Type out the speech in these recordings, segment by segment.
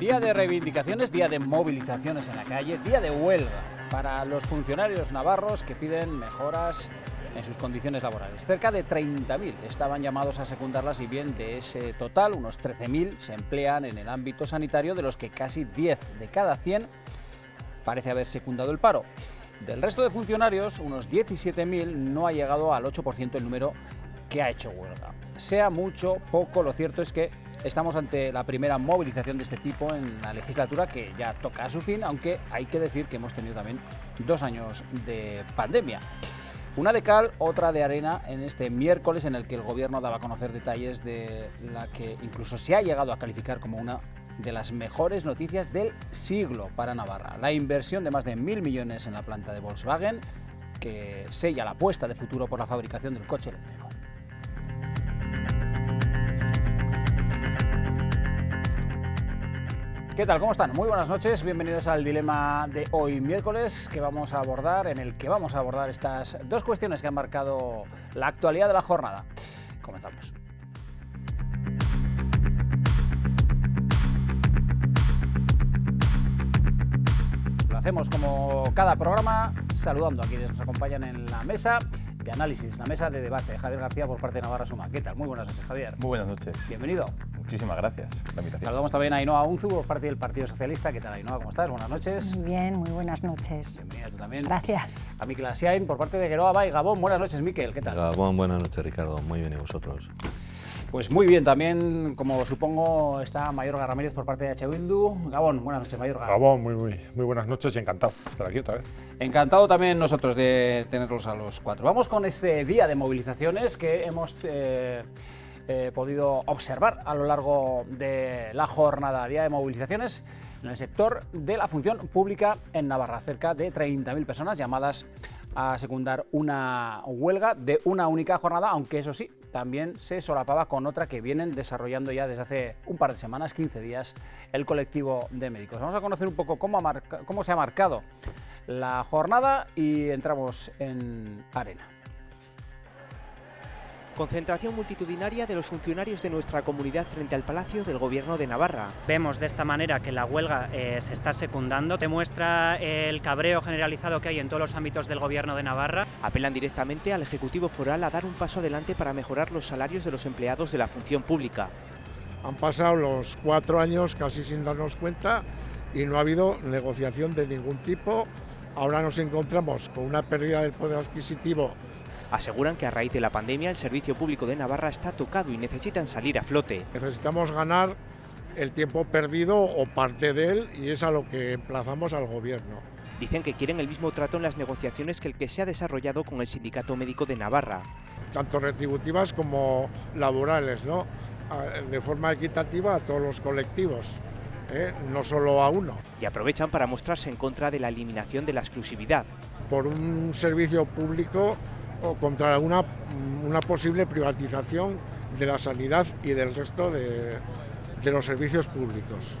Día de reivindicaciones, día de movilizaciones en la calle, día de huelga para los funcionarios navarros que piden mejoras en sus condiciones laborales. Cerca de 30.000 estaban llamados a secundarlas y bien de ese total, unos 13.000 se emplean en el ámbito sanitario, de los que casi 10 de cada 100 parece haber secundado el paro. Del resto de funcionarios, unos 17.000 no ha llegado al 8% el número que ha hecho huelga. Sea mucho, poco, lo cierto es que Estamos ante la primera movilización de este tipo en la legislatura que ya toca a su fin, aunque hay que decir que hemos tenido también dos años de pandemia. Una de cal, otra de arena en este miércoles en el que el gobierno daba a conocer detalles de la que incluso se ha llegado a calificar como una de las mejores noticias del siglo para Navarra. La inversión de más de mil millones en la planta de Volkswagen que sella la apuesta de futuro por la fabricación del coche eléctrico. ¿Qué tal? ¿Cómo están? Muy buenas noches, bienvenidos al dilema de hoy miércoles que vamos a abordar, en el que vamos a abordar estas dos cuestiones que han marcado la actualidad de la jornada. Comenzamos. Lo hacemos como cada programa, saludando a quienes nos acompañan en la mesa análisis, la mesa de debate Javier García por parte de Navarra Suma. ¿Qué tal? Muy buenas noches, Javier. Muy buenas noches. Bienvenido. Muchísimas gracias la invitación. Saludamos también a Ainoa Unzu por parte del Partido Socialista. ¿Qué tal, Ainhoa? ¿Cómo estás? Buenas noches. Muy bien, muy buenas noches. Bienvenida tú también. Gracias. A Miquel Asiain por parte de Geroa y Gabón. Buenas noches, Miquel. ¿Qué tal? Gabón, buenas noches, Ricardo. Muy bien, ¿y vosotros? Pues muy bien, también, como supongo, está Mayorga Ramírez por parte de H. Gabón, buenas noches, Mayorga. Gabón, muy, muy, muy buenas noches y encantado de estar aquí otra vez. Encantado también nosotros de tenerlos a los cuatro. Vamos con este día de movilizaciones que hemos... Eh, eh, podido observar a lo largo de la jornada día de movilizaciones en el sector de la función pública en Navarra. Cerca de 30.000 personas llamadas a secundar una huelga de una única jornada, aunque eso sí, también se solapaba con otra que vienen desarrollando ya desde hace un par de semanas, 15 días, el colectivo de médicos. Vamos a conocer un poco cómo, cómo se ha marcado la jornada y entramos en arena. Concentración multitudinaria de los funcionarios de nuestra comunidad frente al Palacio del Gobierno de Navarra. Vemos de esta manera que la huelga eh, se está secundando, demuestra el cabreo generalizado que hay en todos los ámbitos del Gobierno de Navarra. Apelan directamente al Ejecutivo Foral a dar un paso adelante para mejorar los salarios de los empleados de la función pública. Han pasado los cuatro años casi sin darnos cuenta y no ha habido negociación de ningún tipo. Ahora nos encontramos con una pérdida del poder adquisitivo Aseguran que a raíz de la pandemia el servicio público de Navarra está tocado y necesitan salir a flote. Necesitamos ganar el tiempo perdido o parte de él y es a lo que emplazamos al gobierno. Dicen que quieren el mismo trato en las negociaciones que el que se ha desarrollado con el Sindicato Médico de Navarra. Tanto retributivas como laborales, ¿no? De forma equitativa a todos los colectivos. ¿eh? no solo a uno. Y aprovechan para mostrarse en contra de la eliminación de la exclusividad. Por un servicio público o contra mm, una, posible privatización de la sanidad y del resto de los servicios públicos.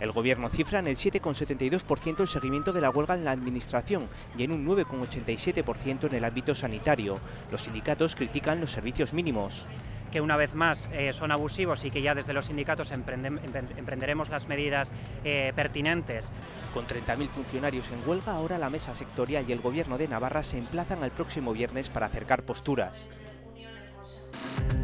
El Gobierno cifra en el 7,72% el seguimiento de la huelga en la Administración y en un 9,87% en el ámbito sanitario. Los sindicatos critican los servicios mínimos que una vez más eh, son abusivos y que ya desde los sindicatos emprenderemos las medidas eh, pertinentes. Con 30.000 funcionarios en huelga, ahora la mesa sectorial y el Gobierno de Navarra se emplazan al próximo viernes para acercar posturas.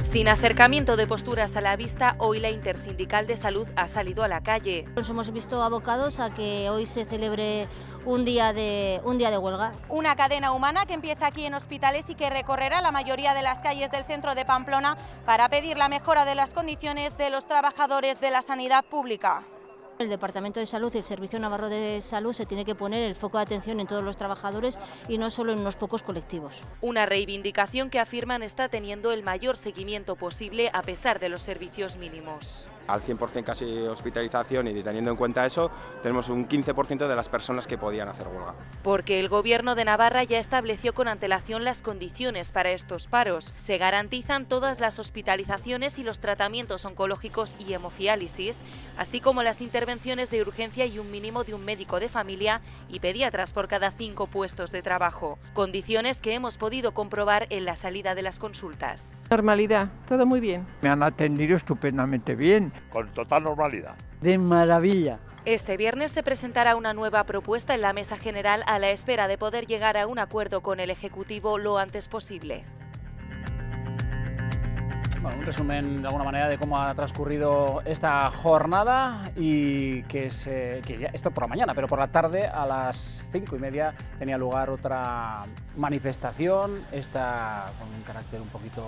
Sin acercamiento de posturas a la vista, hoy la Intersindical de Salud ha salido a la calle. Nos hemos visto abocados a que hoy se celebre un día de, un día de huelga. Una cadena humana que empieza aquí en hospitales y que recorrerá la mayoría de las calles del centro de Pamplona para pedir la mejora de las condiciones de los trabajadores de la sanidad pública. El Departamento de Salud y el Servicio Navarro de Salud se tiene que poner el foco de atención en todos los trabajadores y no solo en unos pocos colectivos. Una reivindicación que afirman está teniendo el mayor seguimiento posible a pesar de los servicios mínimos. Al 100% casi hospitalización y teniendo en cuenta eso, tenemos un 15% de las personas que podían hacer huelga. Porque el Gobierno de Navarra ya estableció con antelación las condiciones para estos paros. Se garantizan todas las hospitalizaciones y los tratamientos oncológicos y hemofiálisis, así como las intervenciones de urgencia y un mínimo de un médico de familia y pediatras por cada cinco puestos de trabajo, condiciones que hemos podido comprobar en la salida de las consultas. Normalidad, todo muy bien. Me han atendido estupendamente bien. Con total normalidad. De maravilla. Este viernes se presentará una nueva propuesta en la mesa general a la espera de poder llegar a un acuerdo con el Ejecutivo lo antes posible un resumen de alguna manera de cómo ha transcurrido esta jornada y que, se, que esto por la mañana, pero por la tarde a las cinco y media tenía lugar otra manifestación, esta con un carácter un poquito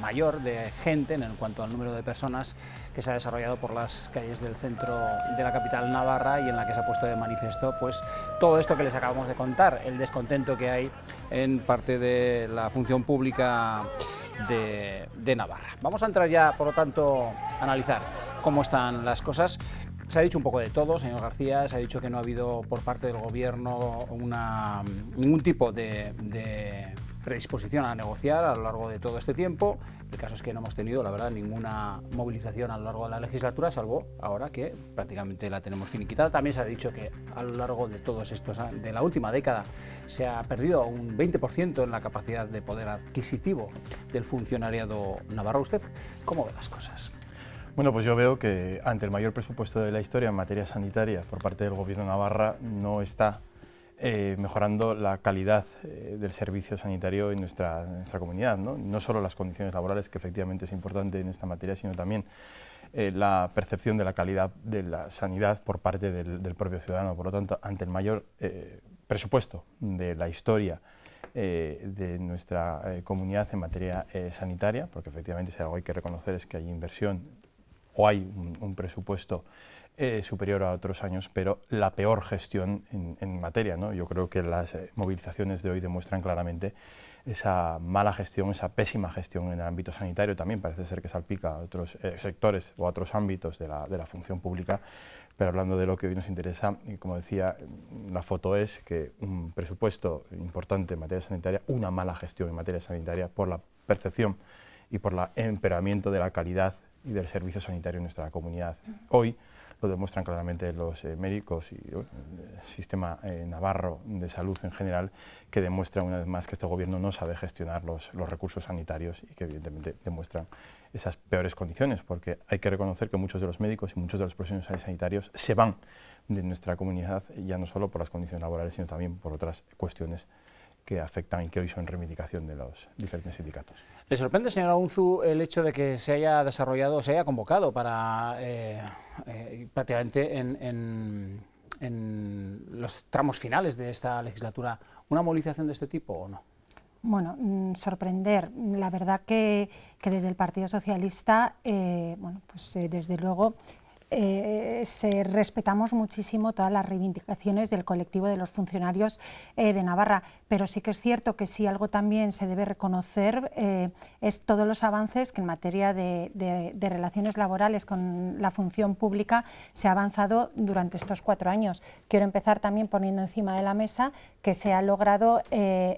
mayor de gente en cuanto al número de personas que se ha desarrollado por las calles del centro de la capital navarra y en la que se ha puesto de manifiesto pues todo esto que les acabamos de contar, el descontento que hay en parte de la función pública de, Navarra. Vamos a entrar ya, por lo tanto, a analizar cómo están las cosas. Se ha dicho un poco de todo, señor García, se ha dicho que no ha habido por parte del gobierno una, ningún tipo de predisposición a negociar a lo largo de todo este tiempo. El caso es que no hemos tenido, la verdad, ninguna movilización a lo largo de la legislatura, salvo ahora que prácticamente la tenemos finiquitada. También se ha dicho que a lo largo de todos estos, de la última década, se ha perdido un 20% en la capacidad de poder adquisitivo del funcionariado navarro. ¿Usted cómo ve las cosas? Bueno, pues yo veo que ante el mayor presupuesto de la historia en materia sanitaria por parte del Gobierno de Navarra no está eh, mejorando la calidad eh, del servicio sanitario en nuestra, nuestra comunidad. ¿no? ¿no? solo las condiciones laborales, que efectivamente es importante en esta materia, sino también eh, la percepción de la calidad de la sanidad por parte del, propio ciudadano. Por lo tanto, ante el mayor presupuesto de la historia de nuestra comunidad en materia sanitaria, porque efectivamente si algo hay que reconocer es que hay inversión o hay un presupuesto eh, superior a otros años, pero la peor gestión en, materia. ¿no? Yo creo que las eh, movilizaciones de hoy demuestran claramente esa mala gestión, esa pésima gestión en el ámbito sanitario, también parece ser que salpica a otros eh, sectores o a otros ámbitos de la, función pública, pero hablando de lo que hoy nos interesa, como decía, mm, la foto es que un presupuesto importante en materia sanitaria, una mala gestión en materia sanitaria por la percepción y por el empeoramiento de la calidad y del servicio sanitario en nuestra comunidad. Hoy, lo pues demuestran claramente los eh, médicos y el sistema eh, navarro de salud en general, que demuestra una vez más que este gobierno no sabe gestionar los, los recursos sanitarios y que evidentemente demuestran esas peores condiciones, porque hay que reconocer que muchos de los médicos y muchos de los profesionales sanitarios se van de nuestra comunidad, ya no solo por las condiciones laborales, sino también por otras cuestiones que afectan y que hoy son reivindicación de los diferentes sindicatos. ¿Le sorprende, señora Unzu, el hecho de que se haya desarrollado, se haya convocado para eh, eh, prácticamente en, los tramos finales de esta legislatura una movilización de este tipo o no? Bueno, mm, sorprender. La verdad que, desde el Partido Socialista, eh, bueno, pues desde luego eh, se respetamos muchísimo todas las reivindicaciones del colectivo de los funcionarios eh, de Navarra, pero sí que es cierto que sí algo también se debe reconocer eh, es todos los avances que en materia de, de, relaciones laborales con la función pública se ha avanzado durante estos cuatro años. Quiero empezar también poniendo encima de la mesa que se ha logrado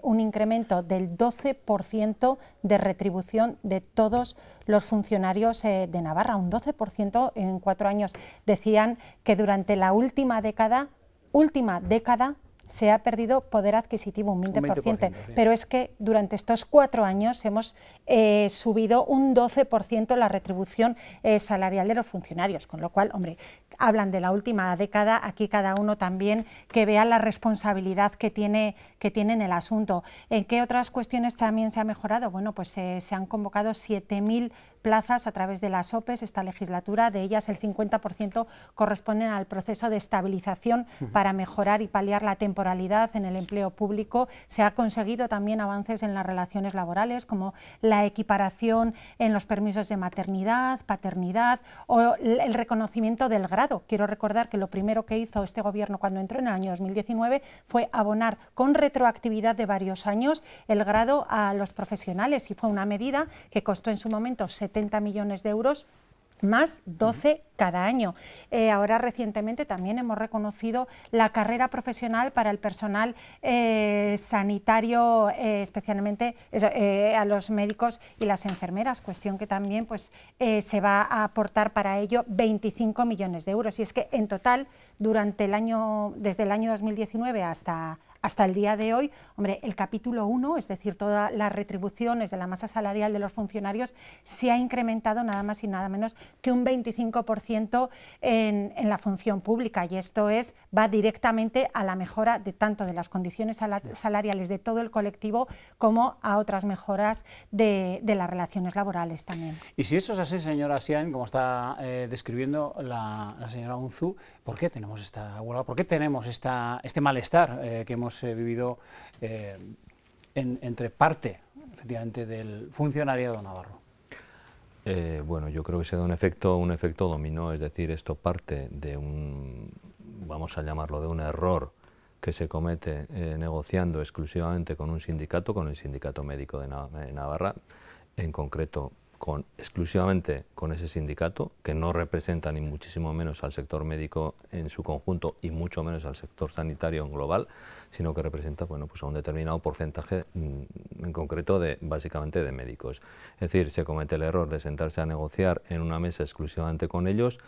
un incremento del 12% de retribución de todos los funcionarios de Navarra, un 12% en cuatro años decían que durante la última década, última década, se ha perdido poder adquisitivo un 20%, pero es que durante estos cuatro años hemos eh, subido un 12% la retribución eh, salarial de los funcionarios, con lo cual, hombre, hablan de la última década, aquí cada uno también que vea la responsabilidad que tiene, que tiene en el asunto. ¿En qué otras cuestiones también se ha mejorado? Bueno, pues eh, se han convocado 7.000 plazas a través de las OPEs esta legislatura, de ellas el 50% corresponden al proceso de estabilización para mejorar y paliar la temporalidad en el empleo público. Se ha conseguido también avances en las relaciones laborales, como la equiparación en los permisos de maternidad, paternidad o el reconocimiento del grado. Quiero recordar que lo primero que hizo este gobierno cuando entró en el año 2019 fue abonar con retroactividad de varios años el grado a los profesionales y fue una medida que costó en su momento 70 millones de euros más 12 cada año. Eh, ahora recientemente también hemos reconocido la carrera profesional para el personal eh, sanitario, eh, especialmente a los médicos y las enfermeras, cuestión que también pues, se va a aportar para ello 25 millones de euros. Y es que en total, durante el año, desde el año 2019 hasta, hasta el día de hoy, hombre, el capítulo 1, es decir, todas las retribuciones de la masa salarial de los funcionarios, se ha incrementado nada más y nada menos que un 25% en, la función pública y esto es, va directamente a la mejora de tanto de las condiciones salariales de todo el colectivo como a otras mejoras de, las relaciones laborales también. Y si eso es así, señora Sian, como está eh, describiendo la, la señora Unzu, ¿Por qué tenemos esta ¿Por qué tenemos esta, este malestar eh, que hemos eh, vivido eh, entre parte, efectivamente, del funcionariado navarro? bueno, yo creo que se da un efecto, un efecto dominó, es decir, esto parte de un, vamos a llamarlo, de un error que se comete negociando exclusivamente con un sindicato, con el Sindicato Médico de Navarra, en concreto con, exclusivamente con ese sindicato, que no representa ni muchísimo menos al sector médico en su conjunto y mucho menos al sector sanitario en global, sino que representa bueno, pues a un determinado porcentaje mm, en concreto de básicamente de médicos. Es decir, se comete el error de sentarse a negociar en una mesa exclusivamente con ellos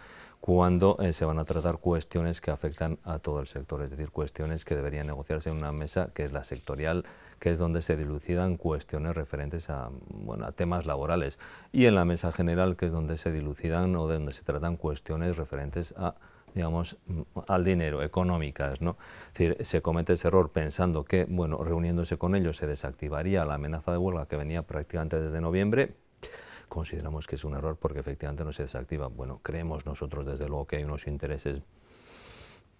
cuando eh, se van a tratar cuestiones que afectan a todo el sector, es decir, cuestiones que deberían negociarse en una mesa que es la sectorial que es donde se dilucidan cuestiones referentes a, bueno, temas laborales, y en la mesa general, que es donde se dilucidan o donde se tratan cuestiones referentes a digamos, mm, al dinero, económicas, ¿no? Es decir, se comete ese error pensando que, bueno, reuniéndose con ellos se desactivaría la amenaza de huelga que venía prácticamente desde noviembre, consideramos que es un error porque efectivamente no se desactiva. Bueno, creemos nosotros desde luego que hay unos intereses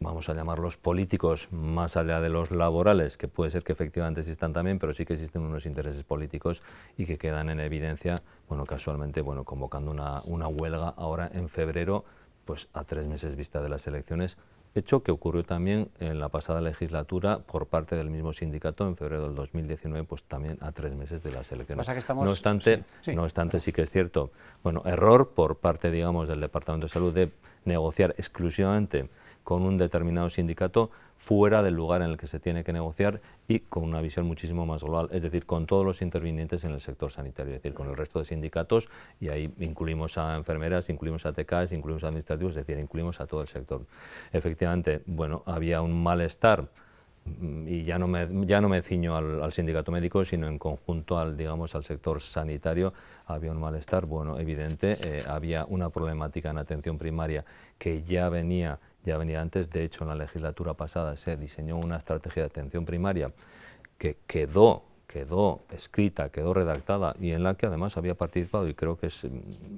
vamos a llamarlos políticos, más allá de los laborales, que puede ser que efectivamente existan también, pero sí que existen unos intereses políticos y que quedan en evidencia, bueno, casualmente, bueno, convocando una, huelga ahora en febrero, pues a tres meses vista de las elecciones, hecho que ocurrió también en la pasada legislatura por parte del mismo sindicato en febrero del 2019, pues también a tres meses de las elecciones. no obstante, sí que es cierto, bueno, error por parte, digamos, del Departamento de Salud de negociar exclusivamente con un determinado sindicato fuera del lugar en el que se tiene que negociar y con una visión muchísimo más global, es decir, con todos los intervinientes en el sector sanitario, es decir, con el resto de sindicatos y ahí incluimos a enfermeras, incluimos a TKs, incluimos a administrativos, es decir, incluimos a todo el sector. Efectivamente, bueno, había un malestar mm, y ya no me, ya no me ciño al, sindicato médico, sino en conjunto al, digamos, al sector sanitario, había un malestar, bueno, evidente, eh, había una problemática en atención primaria que ya venía ya venía antes, de hecho en la legislatura pasada se diseñó una estrategia de atención primaria que quedó quedó escrita, quedó redactada y en la que además había participado, y creo que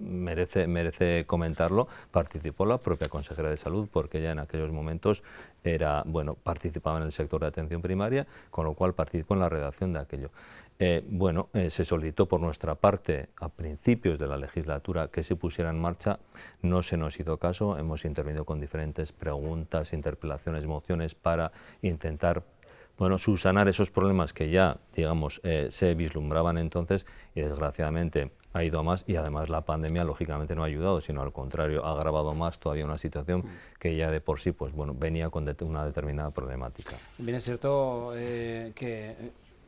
merece, comentarlo, participó la propia consejera de salud, porque ella en aquellos momentos era, bueno, participaba en el sector de atención primaria, con lo cual participó en la redacción de aquello. Eh, bueno, eh, se solicitó por nuestra parte a principios de la legislatura que se pusiera en marcha, no se nos hizo caso, hemos intervenido con diferentes preguntas, interpelaciones, mociones para intentar bueno, subsanar esos problemas que ya, digamos, eh, se vislumbraban entonces y desgraciadamente ha ido a más y además la pandemia lógicamente no ha ayudado, sino al contrario, ha agravado más todavía una situación que ya de por sí, pues bueno, venía con una determinada problemática. Bien es cierto que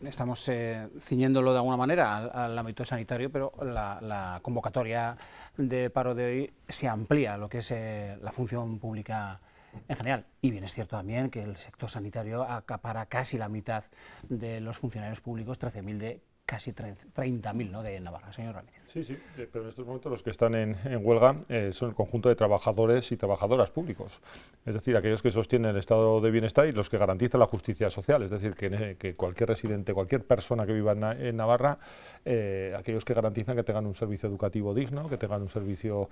estamos eh, ciñéndolo de alguna manera al, ámbito sanitario, pero la, convocatoria de paro de hoy se amplía lo que es eh, la función pública en general. Y bien es cierto también que el sector sanitario acapara casi la mitad de los funcionarios públicos, 13.000 de casi 30.000 ¿no? de Navarra. Señor Ramírez. Sí, sí, eh, pero en estos momentos los que están en, huelga eh, son el conjunto de trabajadores y trabajadoras públicos, es decir, aquellos que sostienen el estado de bienestar y los que garantizan la justicia social, es decir, que, eh, cualquier residente, cualquier persona que viva en, Navarra, aquellos que garantizan que tengan un servicio educativo digno, que tengan un servicio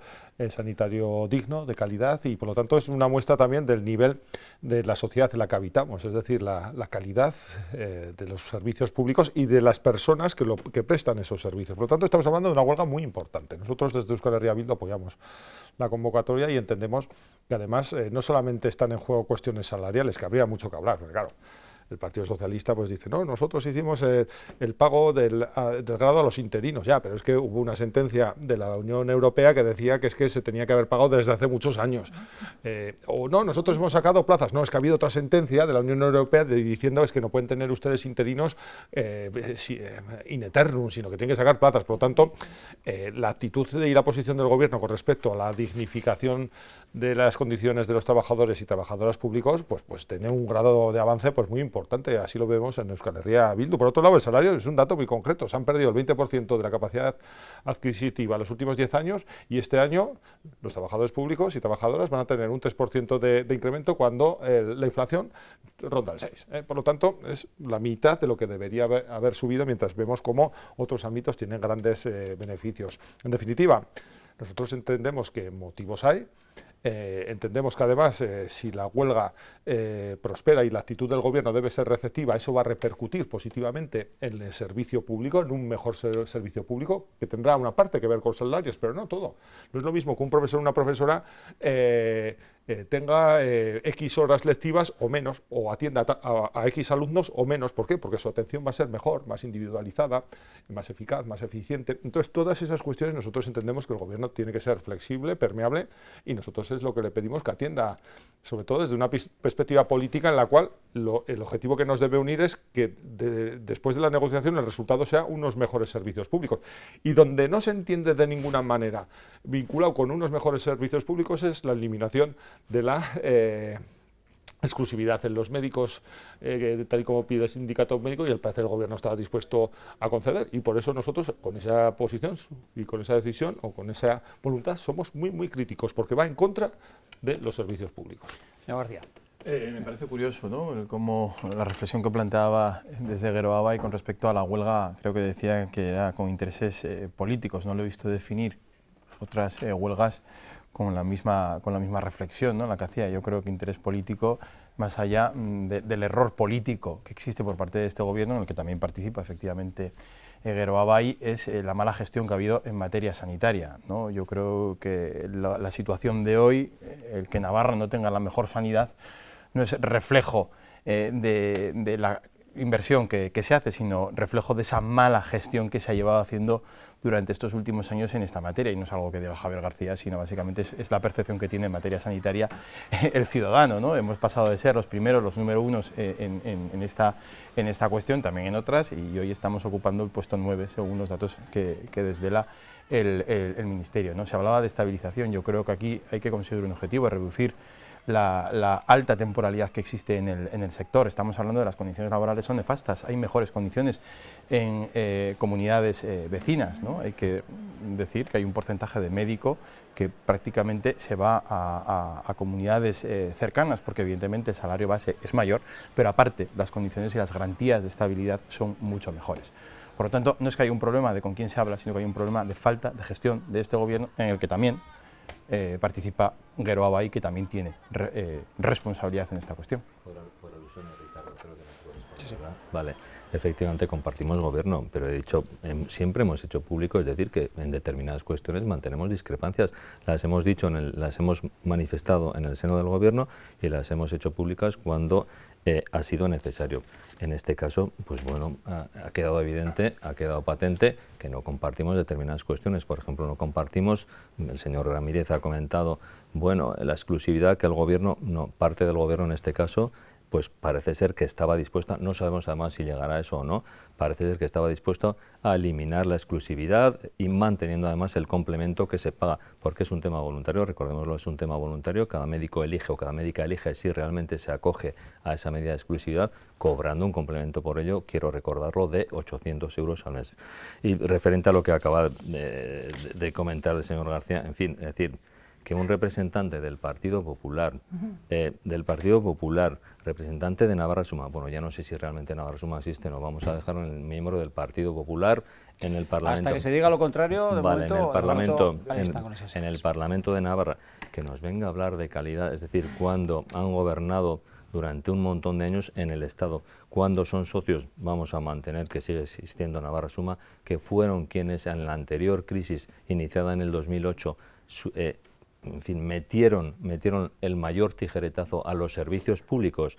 sanitario digno, de calidad, y por lo tanto es una muestra también del nivel de la sociedad en la que habitamos, es decir, la, calidad de los servicios públicos y de las personas que, lo, que prestan esos servicios. Por lo tanto, estamos hablando de una huelga muy importante. Nosotros desde Euskal Herria apoyamos la convocatoria y entendemos que además eh, no solamente están en juego cuestiones salariales, que habría mucho que hablar, pero claro, el Partido Socialista pues dice, no, nosotros hicimos eh, el, pago del, grado a los interinos, ya, pero es que hubo una sentencia de la Unión Europea que decía que es que se tenía que haber pagado desde hace muchos años. Eh, o no, nosotros hemos sacado plazas, no, es que ha habido otra sentencia de la Unión Europea diciendo es que no pueden tener ustedes interinos eh, in eternum, sino que tienen que sacar plazas. Por lo tanto, la actitud y la posición del Gobierno con respecto a la dignificación de las condiciones de los trabajadores y trabajadoras públicos, pues, pues tiene un grado de avance pues muy importante así lo vemos en Euskal Herria Bildu. Por otro lado, el salario es un dato muy concreto, se han perdido el 20% de la capacidad adquisitiva los últimos 10 años y este año los trabajadores públicos y trabajadoras van a tener un 3% de, incremento cuando eh, la inflación ronda el 6. Eh. Por lo tanto, es la mitad de lo que debería haber, subido mientras vemos cómo otros ámbitos tienen grandes eh, beneficios. En definitiva, nosotros entendemos que motivos hay, eh, entendemos que además, eh, si la huelga eh, prospera y la actitud del Gobierno debe ser receptiva, eso va a repercutir positivamente en el servicio público, en un mejor servicio público, que tendrá una parte que ver con salarios, pero no todo. No es lo mismo que un profesor o una profesora eh, tenga eh, X horas lectivas o menos, o atienda a, X alumnos o menos. ¿Por qué? Porque su atención va a ser mejor, más individualizada, más eficaz, más eficiente. Entonces, todas esas cuestiones nosotros entendemos que el gobierno tiene que ser flexible, permeable, y nosotros es lo que le pedimos que atienda, sobre todo desde una perspectiva política en la cual el objetivo que nos debe unir es que después de la negociación el resultado sea unos mejores servicios públicos. Y donde no se entiende de ninguna manera vinculado con unos mejores servicios públicos es la eliminación de la eh, exclusividad en los médicos, eh, tal y como pide el sindicato médico, y al parecer el gobierno estaba dispuesto a conceder. Y por eso nosotros, con esa posición y con esa decisión o con esa voluntad, somos muy, muy críticos, porque va en contra de los servicios públicos. García. Eh, me parece curioso, ¿no? la reflexión que planteaba desde Geroaba y con respecto a la huelga, creo que decía que era con intereses políticos, no lo he visto definir otras huelgas con la misma, con la misma reflexión ¿no? la que hacía. Yo creo que interés político, más allá mm, del error político que existe por parte de este gobierno, en el que también participa efectivamente Eguero Abay, es eh, la mala gestión que ha habido en materia sanitaria. ¿no? Yo creo que la, situación de hoy, eh, el que Navarra no tenga la mejor sanidad, no es reflejo eh, de, la inversión que, que, se hace, sino reflejo de esa mala gestión que se ha llevado haciendo durante estos últimos años en esta materia, y no es algo que diga Javier García, sino básicamente es, la percepción que tiene en materia sanitaria el ciudadano. ¿no? Hemos pasado de ser los primeros, los número unos eh, en, esta, en esta cuestión, también en otras, y hoy estamos ocupando el puesto nueve, según los datos que, desvela el, Ministerio. ¿no? Se hablaba de estabilización, yo creo que aquí hay que considerar un objetivo, reducir la, alta temporalidad que existe en el, sector. Estamos hablando de las condiciones laborales son nefastas, hay mejores condiciones en eh, comunidades eh, vecinas. Hay que decir que hay un porcentaje de médico que prácticamente se va a, comunidades eh, cercanas, porque evidentemente el salario base es mayor, pero aparte las condiciones y las garantías de estabilidad son mucho mejores. Por lo tanto, no es que haya un problema de con quién se habla, sino que hay un problema de falta de gestión de este gobierno en el que también eh, participa Guero Abay, que también tiene eh, responsabilidad en esta cuestión. Por, Ricardo, creo que Vale, efectivamente compartimos gobierno, pero he dicho, em, siempre hemos hecho público, es decir, que en determinadas cuestiones mantenemos discrepancias. Las hemos dicho, en las hemos manifestado en el seno del gobierno y las hemos hecho públicas cuando eh, ha sido necesario. En este caso, pues bueno, ha, quedado evidente, ha quedado patente que no compartimos determinadas cuestiones. Por ejemplo, no compartimos, el señor Ramírez ha comentado, bueno, la exclusividad que el gobierno, no, parte del gobierno en este caso, pues parece ser que estaba dispuesta, no sabemos además si llegará a eso o no, parece ser que estaba dispuesto a eliminar la exclusividad y manteniendo además el complemento que se paga, porque es un tema voluntario, recordémoslo, es un tema voluntario, cada médico elige o cada médica elige si realmente se acoge a esa medida de exclusividad, cobrando un complemento por ello, quiero recordarlo, de 800 euros al mes. Y referente a lo que acaba de, de comentar el señor García, en fin, es decir, que un representante del Partido Popular, eh, del Partido Popular, representante de Navarra Suma, bueno, ya no sé si realmente Navarra Suma existe, no vamos a dejar el miembro del Partido Popular en el Parlamento. Hasta que se diga lo contrario, de momento, en el Parlamento, en, el Parlamento de Navarra, que nos venga a hablar de calidad, es decir, cuando han gobernado durante un montón de años en el Estado. Cuando son socios, vamos a mantener que sigue existiendo Navarra Suma, que fueron quienes en la anterior crisis iniciada en el 2008 en fin, metieron, metieron el mayor tijeretazo a los servicios públicos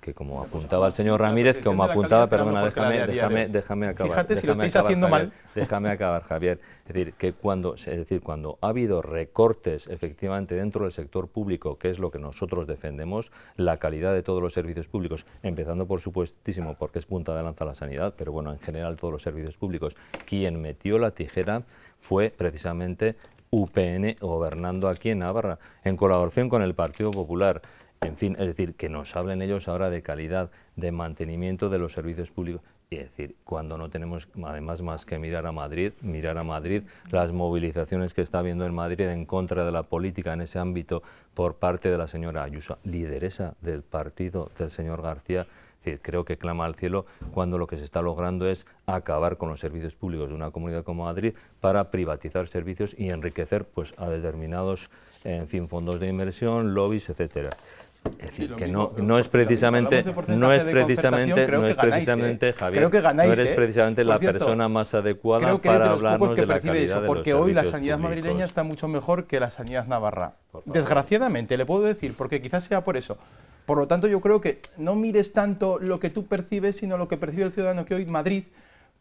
que como apuntaba el señor Ramírez, como apuntaba, perdona, déjame, déjame, déjame acabar. Fíjate si lo estáis haciendo mal. Déjame acabar, Javier. Es decir, que cuando, es decir, cuando ha habido recortes efectivamente dentro del sector público, que es lo que nosotros defendemos, la calidad de todos los servicios públicos, empezando por supuestísimo, porque es punta de lanza la sanidad, pero bueno, en general todos los servicios públicos, quien metió la tijera fue precisamente UPN gobernando aquí en Navarra, en colaboración con el Partido Popular. En fin, es decir, que nos hablen ellos ahora de calidad, de mantenimiento de los servicios públicos. Es decir, cuando no tenemos además más que mirar a Madrid, mirar a Madrid, las movilizaciones que está habiendo en Madrid en contra de la política en ese ámbito por parte de la señora Ayuso, lideresa del partido del señor García, decir, creo que clama al cielo cuando lo que se está logrando es acabar con los servicios públicos de una comunidad como Madrid para privatizar servicios y enriquecer pues, a determinados en fin, fondos de inversión, lobbies, etcétera. Es decir, que no, es precisamente, no es precisamente, no es ¿eh? precisamente, Javier, no eres precisamente la persona más adecuada para hablarnos de la calidad eso, Porque hoy la sanidad madrileña está mucho mejor que la sanidad navarra. Desgraciadamente, le puedo decir, porque quizás sea por eso. Por lo tanto, yo creo que no mires tanto lo que tú percibes, sino lo que percibe el ciudadano que hoy Madrid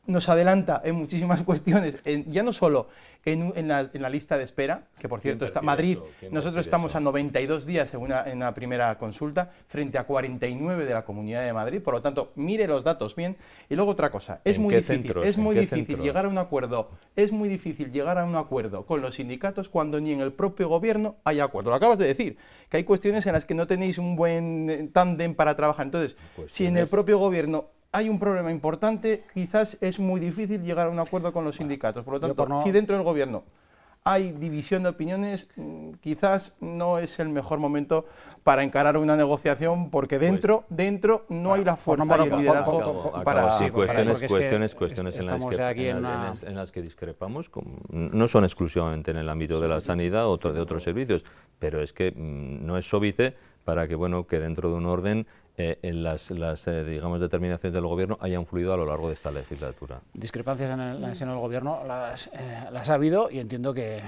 nos adelanta en muchísimas cuestiones, ya no solo en, la, lista de espera, que por cierto está Madrid, nosotros estamos a 92 días en una, en primera consulta, frente a 49 de la Comunidad de Madrid, por lo tanto, mire los datos bien. Y luego otra cosa, es muy difícil, es muy difícil llegar a un acuerdo, es muy difícil llegar a un acuerdo con los sindicatos cuando ni en el propio gobierno hay acuerdo. Lo acabas de decir, que hay cuestiones en las que no tenéis un buen eh, tándem para trabajar. Entonces, si en el propio gobierno hay un problema importante, quizás es muy difícil llegar a un acuerdo con los sindicatos. Por lo tanto, si dentro del gobierno hay división de opiniones, mm, quizás no es el mejor momento para encarar una negociación porque pues dentro dentro no hay la fuerza no, y el liderazgo para... Sí, cuestiones, cuestiones, cuestiones en las, que, en, las que discrepamos no son exclusivamente en el ámbito de la sanidad o de otros servicios, pero es que mm, no es óbice para que, bueno, que dentro de un orden eh, las, eh, digamos, determinaciones del Gobierno hayan fluido a lo largo de esta legislatura. Discrepancias en el, seno del Gobierno las, eh, las ha habido y entiendo que,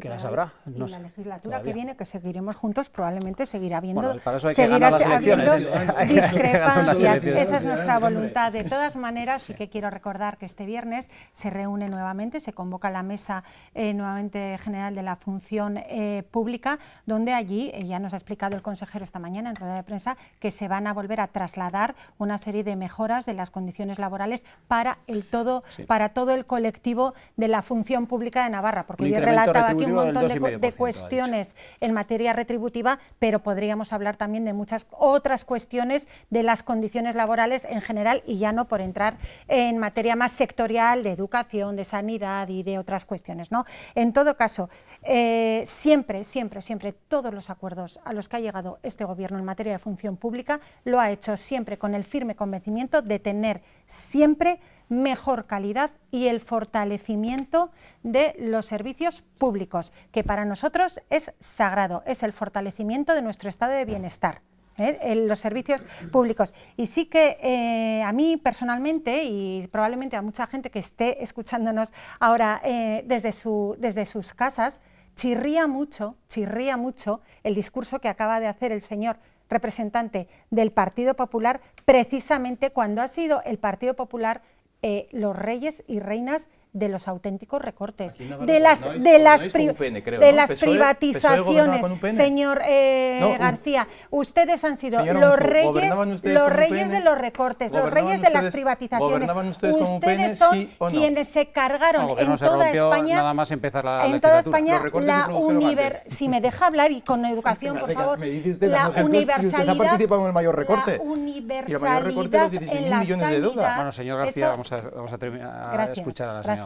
que las habrá. en la legislatura que viene, que seguiremos juntos, probablemente seguirá habiendo, discrepancias. Esa es nuestra voluntad. De todas maneras, sí que quiero recordar que este viernes se reúne nuevamente, se convoca la mesa eh, nuevamente general de la función eh, pública, donde allí, eh, ya nos ha explicado el consejero esta mañana en rueda de prensa, que se van a volver a trasladar una serie de mejoras de las condiciones laborales para el todo, para todo el colectivo de la función pública de Navarra, porque yo relataba aquí un montón de, cuestiones en materia retributiva, pero podríamos hablar también de muchas otras cuestiones de las condiciones laborales en general y ya no por entrar en materia más sectorial de educación, de sanidad y de otras cuestiones. ¿no? En todo caso, eh, siempre, siempre, siempre, todos los acuerdos a los que ha llegado este Gobierno en materia de función pública lo ha hecho siempre con el firme convencimiento de tener siempre mejor calidad y el fortalecimiento de los servicios públicos, que para nosotros es sagrado, es el fortalecimiento de nuestro estado de bienestar. ¿eh? los servicios públicos. Y sí que eh, a mí personalmente y probablemente a mucha gente que esté escuchándonos ahora eh, desde, su, desde sus casas, chirría mucho, chirría mucho el discurso que acaba de hacer el señor representante del Partido Popular, precisamente cuando ha sido el Partido Popular eh, los reyes y reinas de los auténticos recortes, de las, de las, de las e privatizaciones. Señor eh, García, ustedes han sido los reyes, los reyes de los recortes, los reyes de las privatizaciones. Ustedes, son quienes se cargaron en toda España, nada más empezar la, en toda España la universidad. Si me deja hablar y con educación, por favor, la universalidad. La universalidad en la sanidad. Bueno, señor García, vamos a terminar a escuchar a la señora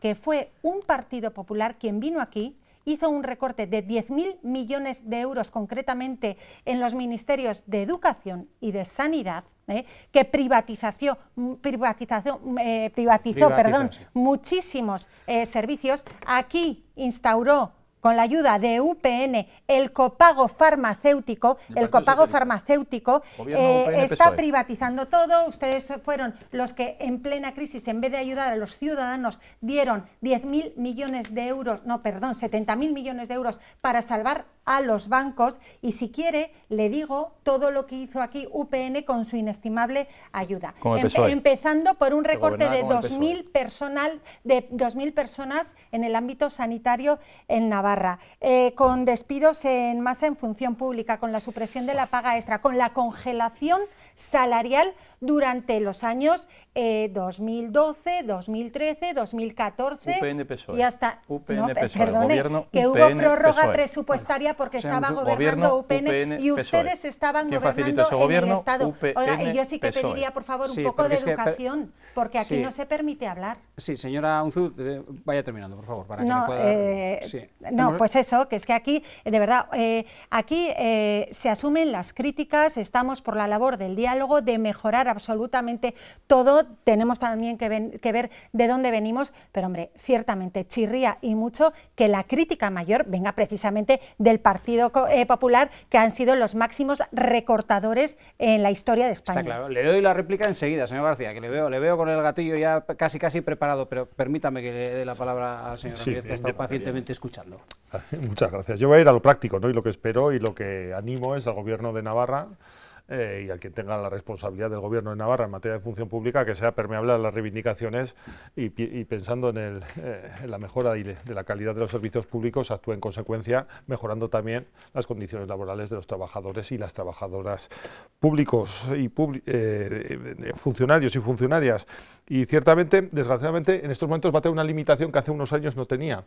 que fue un Partido Popular quien vino aquí, hizo un recorte de 10.000 millones de euros concretamente en los ministerios de Educación y de Sanidad, ¿eh? que privatización, mm, mm, eh, privatizó perdón, muchísimos eh, servicios. Aquí instauró con la ayuda de UPN, el copago farmacéutico, el, copago farmacéutico eh, está e. privatizando todo. Ustedes fueron los que en plena crisis, en vez de ayudar a los ciudadanos, dieron 10.000 millones de euros, no, perdón, 70.000 millones de euros para salvar a los bancos y si quiere le digo todo lo que hizo aquí UPN con su inestimable ayuda. E. empezando por un recorte de 2.000 e. personal de personas en el ámbito sanitario en Navarra, eh, con despidos en masa en función pública, con la supresión de la paga extra, con la congelación salarial durante los años 2012, 2013, 2014 y hasta e, perdone, que hubo prórroga e. presupuestaria porque estaba gobernando UPN, y e. ustedes estaban gobernando el Estado. y yo sí que pediría, por favor, un poco de educación, porque aquí no se permite hablar. Sí, señora Unzu, eh, vaya terminando, por favor, para que no, eh, No, pues eso, que es que aquí, de verdad, eh, aquí se asumen las críticas, estamos por la labor del diálogo, de mejorar absolutamente todo. Tenemos también que, que ver de dónde venimos, pero hombre, ciertamente chirría y mucho que la crítica mayor venga precisamente del Partido eh, Popular, que han sido los máximos recortadores en la historia de España. Está claro. Le doy la réplica enseguida, señor García, que le veo, le veo con el gatillo ya casi casi preparado, pero permítame que le dé la palabra al señor sí, que ha pacientemente escuchando. Muchas gracias. Yo voy a ir a lo práctico, ¿no? Y lo que espero y lo que animo es al gobierno de Navarra eh, y al que tenga la responsabilidad del Gobierno de Navarra en materia de función pública, que sea permeable a las reivindicaciones y, pensando eh, en, la mejora de la calidad de los servicios públicos, actúe en consecuencia, mejorando también las condiciones laborales de los trabajadores y las trabajadoras públicos y eh, funcionarios y funcionarias. Y ciertamente, desgraciadamente, en estos momentos va a tener una limitación que hace unos años no tenía,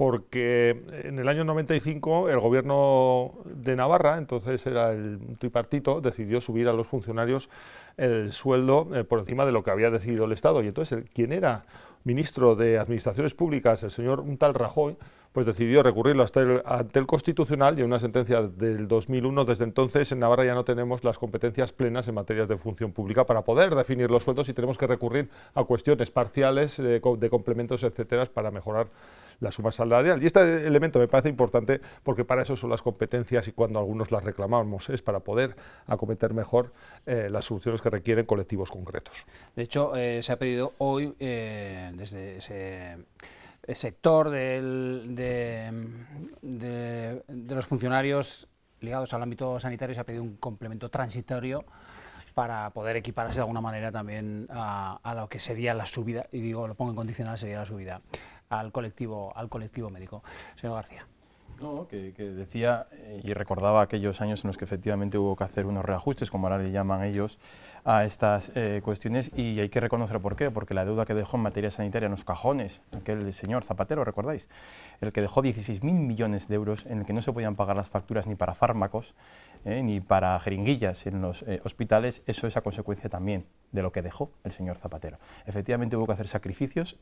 porque en el año 95 el gobierno de Navarra, entonces era el tripartito, decidió subir a los funcionarios el sueldo eh, por encima de lo que había decidido el Estado. Y entonces, quien era ministro de Administraciones Públicas, el señor tal Rajoy, pues decidió recurrirlo hasta el, ante el Constitucional y en una sentencia del 2001, desde entonces en Navarra ya no tenemos las competencias plenas en materia de función pública para poder definir los sueldos y tenemos que recurrir a cuestiones parciales eh, de complementos, etcétera, para mejorar la suma salarial. Y este elemento me parece importante porque para eso son las competencias y cuando algunos las reclamamos es para poder acometer mejor eh, las soluciones que requieren colectivos concretos. De hecho, eh, se ha pedido hoy eh, desde ese sector de, los funcionarios ligados al ámbito sanitario se ha pedido un complemento transitorio para poder equiparse de alguna manera también a, lo que sería la subida, y digo, lo pongo en condicional, sería la subida al colectivo, al colectivo médico. Señor García. No, que, decía eh, y recordaba aquellos años en los que efectivamente hubo que hacer unos reajustes, como ahora le llaman ellos, a estas eh, cuestiones y hay que reconocer por qué, porque la deuda que dejó en materia sanitaria en los cajones, aquel señor Zapatero, ¿recordáis? El que dejó 16.000 millones de euros en el que no se podían pagar las facturas ni para fármacos, eh, ni para jeringuillas en los hospitales, eso es a consecuencia también de lo que dejó el señor Zapatero. Efectivamente hubo que hacer sacrificios,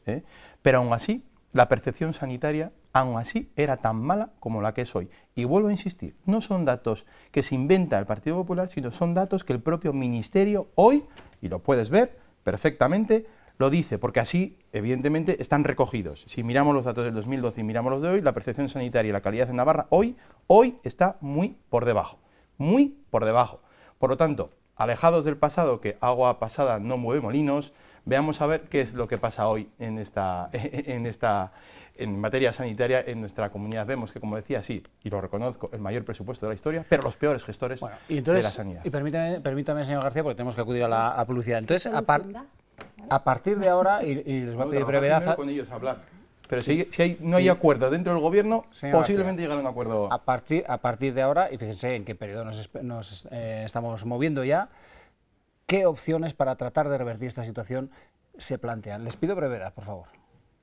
pero aún así la percepción sanitaria aún así era tan mala como la que es hoy. Y vuelvo a insistir, no son datos que se inventa el Partido Popular, sino son datos que el propio Ministerio hoy, y lo puedes ver perfectamente, lo dice, porque así, evidentemente, están recogidos. Si miramos los datos del 2012 y miramos los de hoy, la percepción sanitaria y la calidad en Navarra hoy, hoy está muy por debajo, muy por debajo. Por lo tanto, Alejados del pasado, que agua pasada no mueve molinos, veamos a ver qué es lo que pasa hoy en, esta, en, esta, en materia sanitaria en nuestra comunidad. Vemos que, como decía, sí, y lo reconozco, el mayor presupuesto de la historia, pero los peores gestores de la sanidad. Y permítame, permítame, señor García, porque tenemos que acudir a la a publicidad. Entonces, a, a, partir de ahora, y, les voy a brevedad... Con ellos hablar. Pero si, hay, no hay acuerdo dentro del gobierno, posiblemente llegue a un acuerdo. A partir, a partir de ahora, y fíjense en qué periodo nos, eh, estamos moviendo ya, ¿qué opciones para tratar de revertir esta situación se plantean? Les pido brevedad, por favor.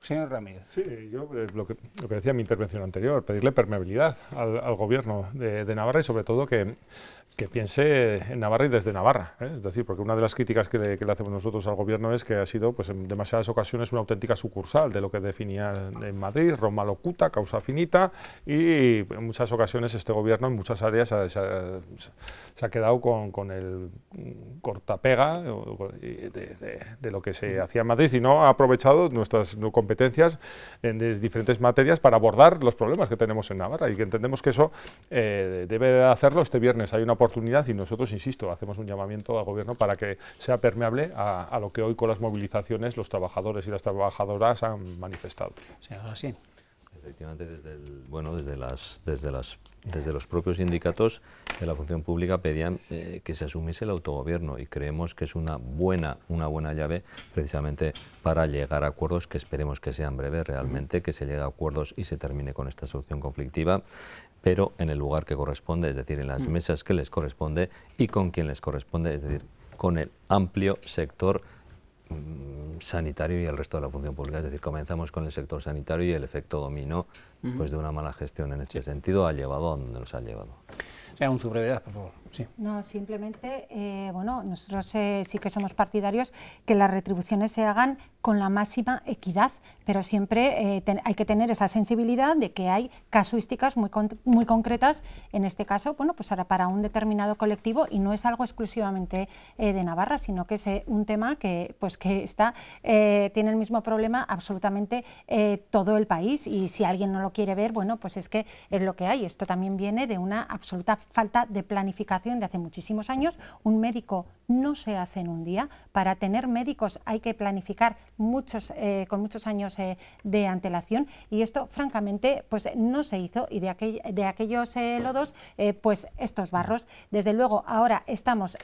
Señor Ramírez. Sí, yo eh, lo, que, decía en mi intervención anterior, pedirle permeabilidad al, gobierno de, de Navarra y sobre todo que que piense en Navarra y desde Navarra. ¿eh? Es decir, porque una de las críticas que le, hacemos nosotros al gobierno es que ha sido pues, en demasiadas ocasiones una auténtica sucursal de lo que definía en Madrid, Roma locuta, causa finita, y en muchas ocasiones este gobierno en muchas áreas se, ha, quedado con, el cortapega de, lo que se hacía en Madrid y no ha aprovechado nuestras competencias en diferentes materias para abordar los problemas que tenemos en Navarra y que entendemos que eso eh, debe hacerlo este viernes. Hay una y nosotros, insisto, hacemos un llamamiento al gobierno para que sea permeable a, lo que hoy con las movilizaciones los trabajadores y las trabajadoras han manifestado. así. Efectivamente, desde, bueno, desde, las, desde, las, desde los propios sindicatos de la función pública pedían eh, que se asumiese el autogobierno y creemos que es una buena, una buena llave precisamente para llegar a acuerdos que esperemos que sean breves realmente, que se llegue a acuerdos y se termine con esta solución conflictiva pero en el lugar que corresponde, es decir, en las mm. mesas que les corresponde y con quien les corresponde, es decir, con el amplio sector mm, sanitario y el resto de la función pública. Es decir, comenzamos con el sector sanitario y el efecto dominó pues, de una mala gestión en este sentido ha llevado a donde nos ha llevado sea eh, un por favor. No, simplemente, eh, bueno, nosotros eh, sí que somos partidarios que las retribuciones se hagan con la máxima equidad, pero siempre hay que tener esa sensibilidad de que hay casuísticas muy, muy concretas, en este caso, bueno, pues ahora para un determinado colectivo y no es algo exclusivamente de Navarra, sino que es un tema que, pues que está, tiene el mismo problema absolutamente todo el país y si alguien no lo quiere ver, bueno, pues es que es lo que hay. Esto también viene de una absoluta falta de planificación de hace muchísimos años. Un médico no se hace en un día. Para tener médicos hay que planificar muchos, eh, con muchos años eh, de antelación y esto, francamente, pues no se hizo y de, de aquellos eh, lodos, pues estos barros. Desde luego, ahora estamos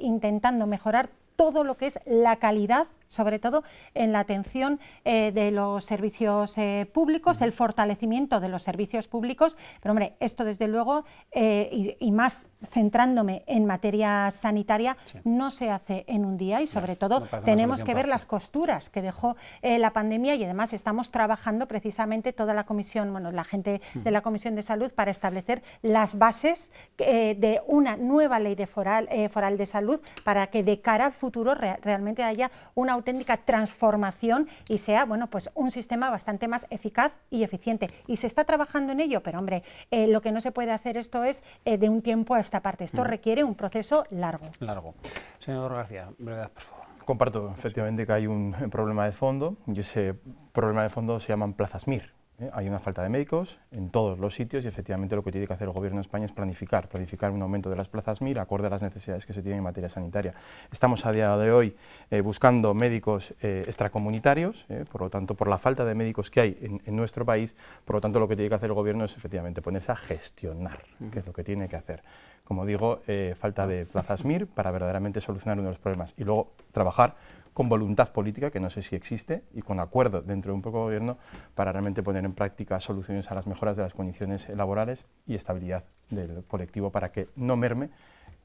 intentando mejorar todo lo que es la calidad sobre todo en la atención eh, de los servicios eh, públicos, el fortalecimiento de los servicios públicos, pero hombre, esto desde luego, eh, y, más centrándome en materia sanitaria, no se hace en un día y sobre todo tenemos que ver las costuras que dejó la pandemia y además estamos trabajando precisamente toda la comisión, bueno, la gente de la Comisión de Salud para establecer las bases de una nueva ley de foral, de salud para que de cara al futuro realmente haya una auténtica transformación y sea, bueno, pues un sistema bastante más eficaz y eficiente. Y se está trabajando en ello, pero hombre, eh, lo que no se puede hacer esto es eh, de un tiempo a esta parte. Esto mm. requiere un proceso largo. Largo. Señor García, brevedad, por favor. Comparto efectivamente que hay un problema de fondo y ese problema de fondo se llaman plazas MIR. ¿eh? Hay una falta de médicos en todos los sitios y efectivamente lo que tiene que hacer el Gobierno de España es planificar, planificar un aumento de las plazas MIR acorde a las necesidades que se tienen en materia sanitaria. Estamos a día de hoy eh, buscando médicos eh, extracomunitarios, por lo tanto, por la falta de médicos que hay en, nuestro país, por lo tanto, lo que tiene que hacer el Gobierno es efectivamente ponerse a gestionar, que es lo que tiene que hacer. Como digo, falta de plazas MIR para verdaderamente solucionar uno de los problemas y luego trabajar con voluntad política, que no sé si existe, y con acuerdo dentro de un poco gobierno para realmente poner en práctica soluciones a las mejoras de las condiciones laborales y estabilidad del colectivo para que no merme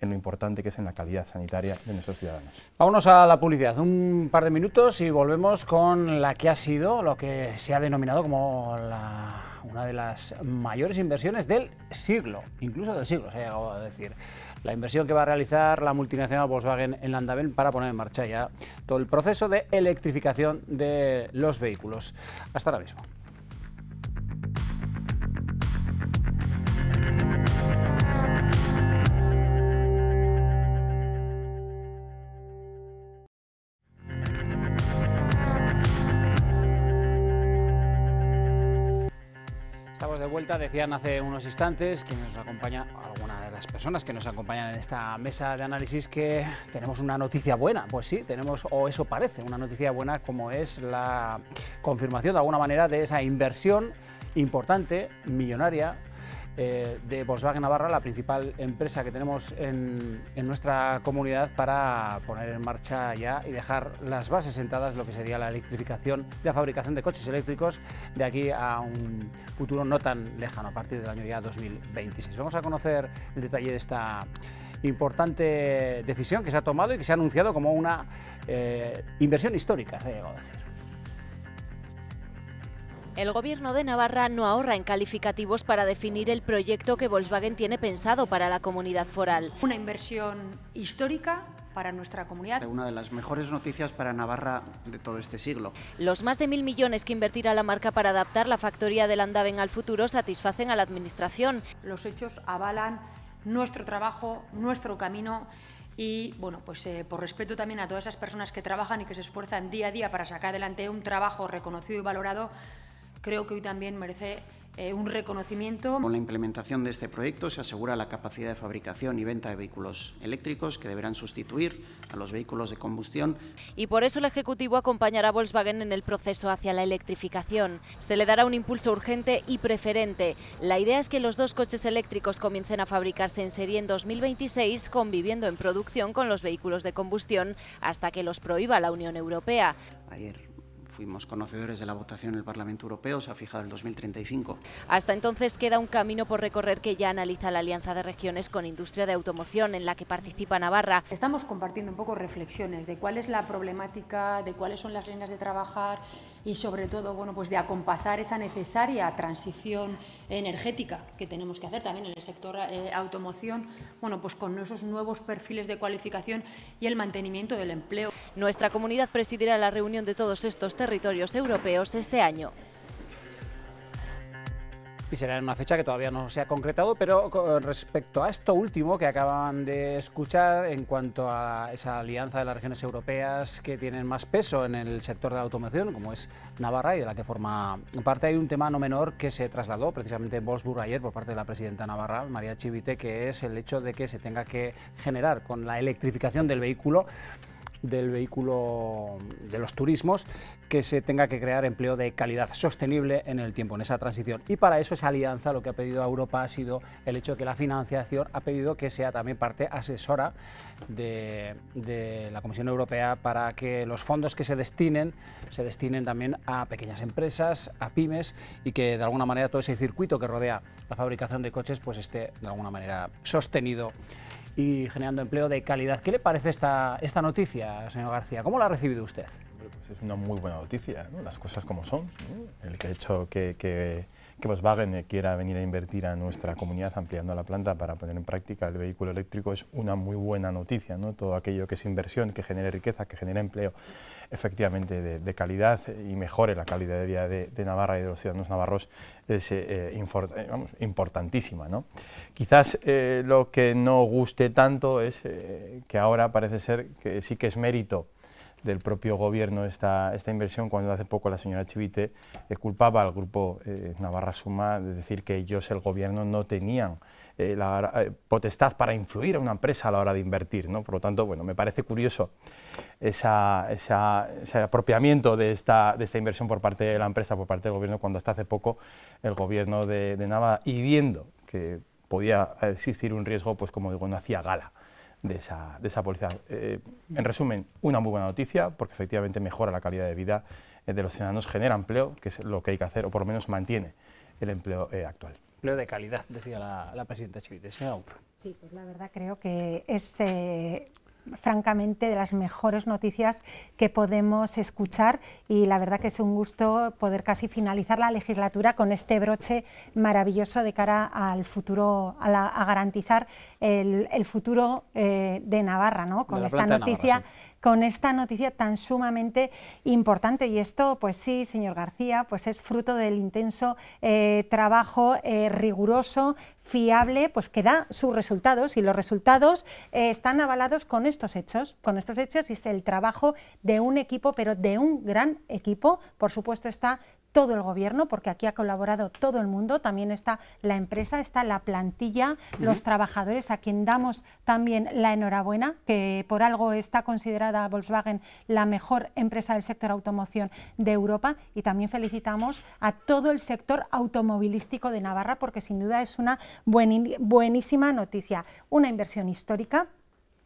en lo importante que es en la calidad sanitaria de nuestros ciudadanos. Vámonos a la publicidad, un par de minutos y volvemos con la que ha sido lo que se ha denominado como una de las mayores inversiones del siglo, incluso del siglo se ha llegado a decir la inversión que va a realizar la multinacional Volkswagen en Landaven para poner en marcha ya todo el proceso de electrificación de los vehículos. Hasta ahora mismo. decían hace unos instantes quienes nos acompaña, alguna de las personas que nos acompañan en esta mesa de análisis, que tenemos una noticia buena. Pues sí, tenemos, o eso parece, una noticia buena como es la confirmación de alguna manera de esa inversión importante, millonaria, eh, de Volkswagen Navarra, la principal empresa que tenemos en, nuestra comunidad para poner en marcha ya y dejar las bases sentadas lo que sería la electrificación y la fabricación de coches eléctricos de aquí a un futuro no tan lejano, a partir del año ya 2026. Vamos a conocer el detalle de esta importante decisión que se ha tomado y que se ha anunciado como una eh, inversión histórica, el gobierno de Navarra no ahorra en calificativos para definir el proyecto que Volkswagen tiene pensado para la comunidad foral. Una inversión histórica para nuestra comunidad. Una de las mejores noticias para Navarra de todo este siglo. Los más de mil millones que invertirá la marca para adaptar la factoría del Andaven al futuro satisfacen a la Administración. Los hechos avalan nuestro trabajo, nuestro camino y bueno, pues eh, por respeto también a todas esas personas que trabajan y que se esfuerzan día a día para sacar adelante un trabajo reconocido y valorado, creo que hoy también merece eh, un reconocimiento. Con la implementación de este proyecto se asegura la capacidad de fabricación y venta de vehículos eléctricos que deberán sustituir a los vehículos de combustión. Y por eso el Ejecutivo acompañará a Volkswagen en el proceso hacia la electrificación. Se le dará un impulso urgente y preferente. La idea es que los dos coches eléctricos comiencen a fabricarse en serie en 2026, conviviendo en producción con los vehículos de combustión hasta que los prohíba la Unión Europea. Ayer fuimos conocedores de la votación en el Parlamento Europeo, se ha fijado el 2035. Hasta entonces queda un camino por recorrer que ya analiza la Alianza de Regiones con Industria de Automoción en la que participa Navarra. Estamos compartiendo un poco reflexiones de cuál es la problemática, de cuáles son las líneas de trabajar y sobre todo bueno, pues de acompasar esa necesaria transición energética que tenemos que hacer también en el sector eh, automoción, bueno, pues con esos nuevos perfiles de cualificación y el mantenimiento del empleo. Nuestra comunidad presidirá la reunión de todos estos territorios europeos este año y será en una fecha que todavía no se ha concretado, pero respecto a esto último que acaban de escuchar en cuanto a esa alianza de las regiones europeas que tienen más peso en el sector de la automoción, como es Navarra y de la que forma parte, hay un tema no menor que se trasladó precisamente en Wolfsburg ayer por parte de la presidenta Navarra, María Chivite, que es el hecho de que se tenga que generar con la electrificación del vehículo del vehículo de los turismos, que se tenga que crear empleo de calidad sostenible en el tiempo, en esa transición. Y para eso esa alianza lo que ha pedido a Europa ha sido el hecho de que la financiación ha pedido que sea también parte asesora de, la Comisión Europea para que los fondos que se destinen se destinen también a pequeñas empresas, a pymes y que de alguna manera todo ese circuito que rodea la fabricación de coches pues esté de alguna manera sostenido y generando empleo de calidad. ¿Qué le parece esta, esta noticia, señor García? ¿Cómo la ha recibido usted? Pues es una muy buena noticia, las cosas como son. El que ha hecho que, que, Volkswagen quiera venir a invertir a nuestra comunidad ampliando la planta para poner en práctica el vehículo eléctrico es una muy buena noticia. ¿no? Todo aquello que es inversión, que genere riqueza, que genere empleo efectivamente de, calidad y mejore la calidad de vida de, Navarra y de los ciudadanos navarros es eh, eh, importantísima. Quizás eh, lo que no guste tanto es que ahora parece ser que sí que es mérito del propio gobierno esta, esta inversión cuando hace poco la señora Chivite culpaba al grupo Navarra Suma de decir que ellos, el gobierno, no tenían eh, la eh, potestad para influir a una empresa a la hora de invertir. Por lo tanto, bueno, me parece curioso ese apropiamiento de esta, de esta inversión por parte de la empresa, por parte del gobierno, cuando hasta hace poco el gobierno de, de Navarra, y viendo que podía existir un riesgo, pues como digo, no hacía gala de esa, de eh, en resumen, una muy buena noticia, porque efectivamente mejora la calidad de vida de los ciudadanos, genera empleo, que es lo que hay que hacer, o por lo menos mantiene el empleo actual empleo de calidad, decía la, presidenta Chivite. Sí, pues la verdad creo que es... Eh, francamente de las mejores noticias que podemos escuchar y la verdad que es un gusto poder casi finalizar la legislatura con este broche maravilloso de cara al futuro, a, garantizar el, futuro eh, de Navarra, ¿no? con esta noticia con esta noticia tan sumamente importante. Y esto, pues sí, señor García, pues es fruto del intenso eh, trabajo eh, riguroso, fiable, pues que da sus resultados y los resultados eh, están avalados con estos hechos, con estos hechos y es el trabajo de un equipo, pero de un gran equipo. Por supuesto está todo el gobierno, porque aquí ha colaborado todo el mundo, también está la empresa, está la plantilla, los trabajadores, a quien damos también la enhorabuena, que por algo está considerada Volkswagen la mejor empresa del sector automoción de Europa, y también felicitamos a todo el sector automovilístico de Navarra, porque sin duda es una buenísima noticia, una inversión histórica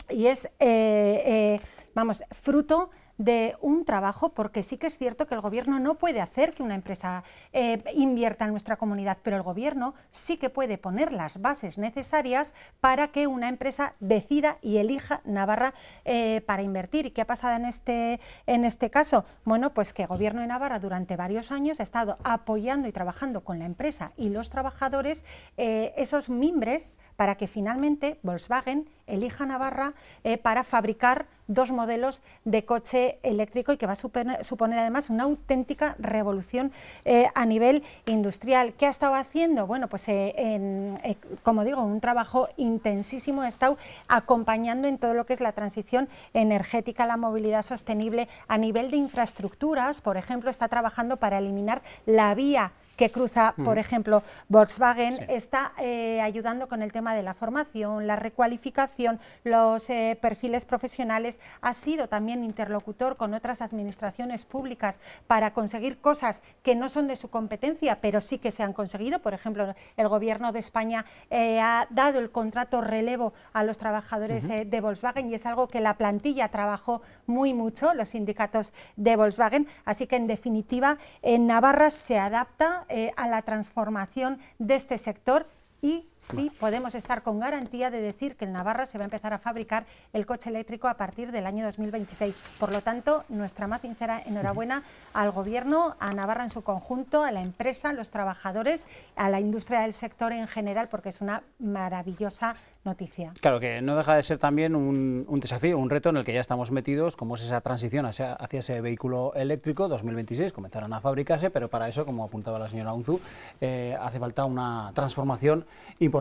y es, eh, eh, vamos, fruto de un trabajo, porque sí que es cierto que el gobierno no puede hacer que una empresa eh, invierta en nuestra comunidad, pero el gobierno sí que puede poner las bases necesarias para que una empresa decida y elija Navarra eh, para invertir. ¿Y qué ha pasado en este, en este caso? Bueno, pues que el gobierno de Navarra durante varios años ha estado apoyando y trabajando con la empresa y los trabajadores eh, esos mimbres para que finalmente Volkswagen elija Navarra eh, para fabricar dos modelos de coche eléctrico y que va a suponer además una auténtica revolución eh, a nivel industrial. ¿Qué ha estado haciendo? Bueno, pues eh, como digo, un trabajo intensísimo ha estado acompañando en todo lo que es la transición energética, la movilidad sostenible a nivel de infraestructuras, por ejemplo, está trabajando para eliminar la vía que cruza, por mm. ejemplo, Volkswagen, está eh, ayudando con el tema de la formación, la recualificación, los eh, perfiles profesionales. Ha sido también interlocutor con otras administraciones públicas para conseguir cosas que no son de su competencia, pero sí que se han conseguido. Por ejemplo, el Gobierno de España eh, ha dado el contrato relevo a los trabajadores de Volkswagen y es algo que la plantilla trabajó muy mucho, los sindicatos de Volkswagen. Así que, en definitiva, en Navarra se adapta eh, a la transformación de este sector y sí podemos estar con garantía de decir que en Navarra se va a empezar a fabricar el coche eléctrico a partir del año 2026. Por lo tanto, nuestra más sincera enhorabuena al Gobierno, a Navarra en su conjunto, a la empresa, a los trabajadores, a la industria del sector en general, porque es una maravillosa noticia. Claro, que no deja de ser también un, desafío, un reto en el que ya estamos metidos, como es esa transición hacia, ese vehículo eléctrico 2026, comenzarán a fabricarse, pero para eso, como apuntaba la señora Unzu, eh, hace falta una transformación importante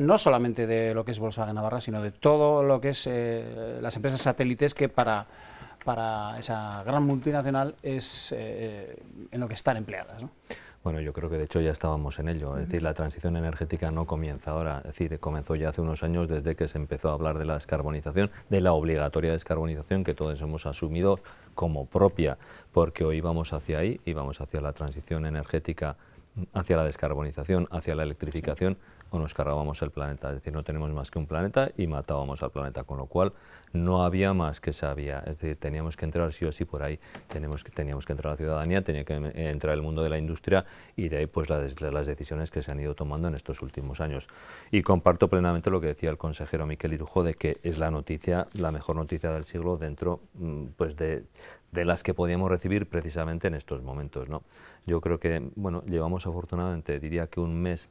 no solamente de lo que es Volkswagen Navarra, sino de todo lo que es eh, las empresas satélites que para, para esa gran multinacional es eh, en lo que están empleadas. Bueno, yo creo que de hecho ya estábamos en ello. Es decir, la transición energética no comienza ahora. Es decir, comenzó ya hace unos años desde que se empezó a hablar de la descarbonización, de la obligatoria descarbonización que todos hemos asumido como propia, porque hoy vamos hacia ahí y vamos hacia la transición energética, hacia la descarbonización, hacia la electrificación o nos cargábamos el planeta, es decir, no tenemos más que un planeta y matábamos al planeta, con lo cual no había más que sabía, es decir, teníamos que entrar sí o sí por ahí, teníamos que, teníamos que entrar la ciudadanía, tenía que eh, entrar el mundo de la industria y de ahí pues las, decisiones que se han ido tomando en estos últimos años. Y comparto plenamente lo que decía el consejero Miquel Irujo de que es la noticia, la mejor noticia del siglo dentro mm, pues de, de las que podíamos recibir precisamente en estos momentos. ¿no? Yo creo que bueno, llevamos afortunadamente, diría que un mes